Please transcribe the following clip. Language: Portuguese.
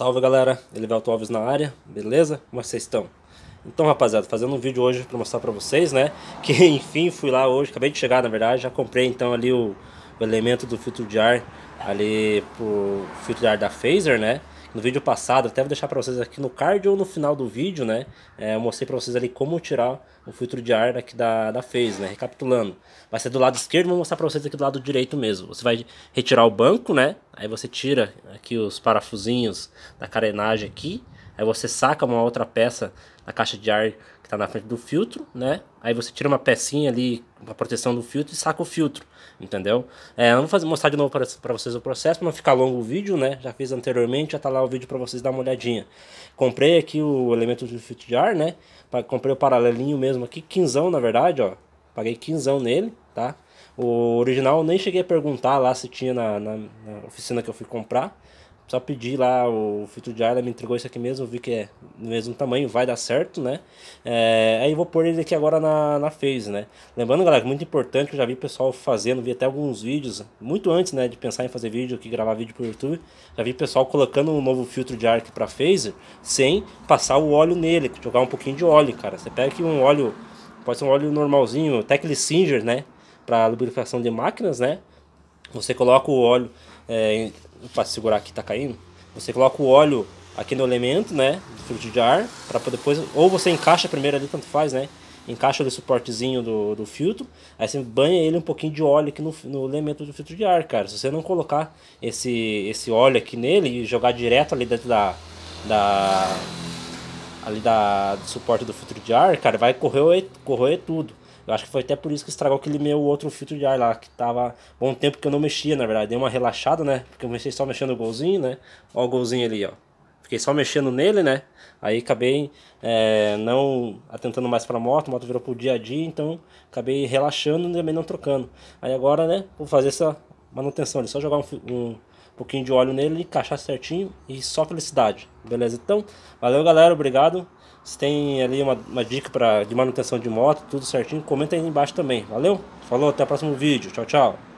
Salve galera, Elivelto Alves na área, beleza? Como é vocês estão? Então rapaziada, fazendo um vídeo hoje para mostrar para vocês, né? Que enfim, fui lá hoje, acabei de chegar na verdade, já comprei então ali o, o elemento do filtro de ar, ali pro filtro de ar da Phaser, né? no vídeo passado, até vou deixar para vocês aqui no card ou no final do vídeo, né? É, eu mostrei para vocês ali como tirar o filtro de ar aqui da, da Phase, né? Recapitulando, vai ser do lado esquerdo, vou mostrar para vocês aqui do lado direito mesmo. Você vai retirar o banco, né? Aí você tira aqui os parafusinhos da carenagem aqui, Aí você saca uma outra peça da caixa de ar que está na frente do filtro, né? Aí você tira uma pecinha ali, uma proteção do filtro e saca o filtro, entendeu? É, eu vou fazer, mostrar de novo para vocês o processo, para não ficar longo o vídeo, né? Já fiz anteriormente, já tá lá o vídeo para vocês dar uma olhadinha. Comprei aqui o elemento de filtro de ar, né? Comprei o paralelinho mesmo aqui, quinzão na verdade, ó. Paguei quinzão nele, tá? O original eu nem cheguei a perguntar lá se tinha na, na, na oficina que eu fui comprar, só pedi lá, o filtro de ar ela me entregou isso aqui mesmo, vi que é do mesmo tamanho, vai dar certo, né? É, aí vou pôr ele aqui agora na, na phase, né? Lembrando, galera, que muito importante, que eu já vi pessoal fazendo, vi até alguns vídeos, muito antes, né, de pensar em fazer vídeo, que gravar vídeo pro YouTube, já vi pessoal colocando um novo filtro de ar aqui pra phase, sem passar o óleo nele, jogar um pouquinho de óleo, cara. Você pega aqui um óleo, pode ser um óleo normalzinho, até Singer, né? Pra lubrificação de máquinas, né? Você coloca o óleo é, para segurar que tá caindo, você coloca o óleo aqui no elemento, né, do filtro de ar, para depois ou você encaixa primeiro ali tanto faz, né? Encaixa o suportezinho do, do filtro, aí você banha ele um pouquinho de óleo aqui no, no elemento do filtro de ar, cara. Se você não colocar esse, esse óleo aqui nele e jogar direto ali dentro da, da ali da, do suporte do filtro de ar, cara, vai correr, correr tudo. Eu acho que foi até por isso que estragou aquele meu outro filtro de ar lá, que tava bom tempo que eu não mexia, na verdade. deu uma relaxada, né? Porque eu comecei só mexendo o golzinho, né? Ó o golzinho ali, ó. Fiquei só mexendo nele, né? Aí acabei é, não atentando mais pra moto, a moto virou pro dia a dia, então acabei relaxando e também não trocando. Aí agora, né, vou fazer essa manutenção, é só jogar um, um pouquinho de óleo nele, encaixar certinho e só felicidade, beleza? Então, valeu galera, obrigado. Se tem ali uma, uma dica pra, de manutenção de moto, tudo certinho, comenta aí embaixo também, valeu? Falou, até o próximo vídeo, tchau, tchau.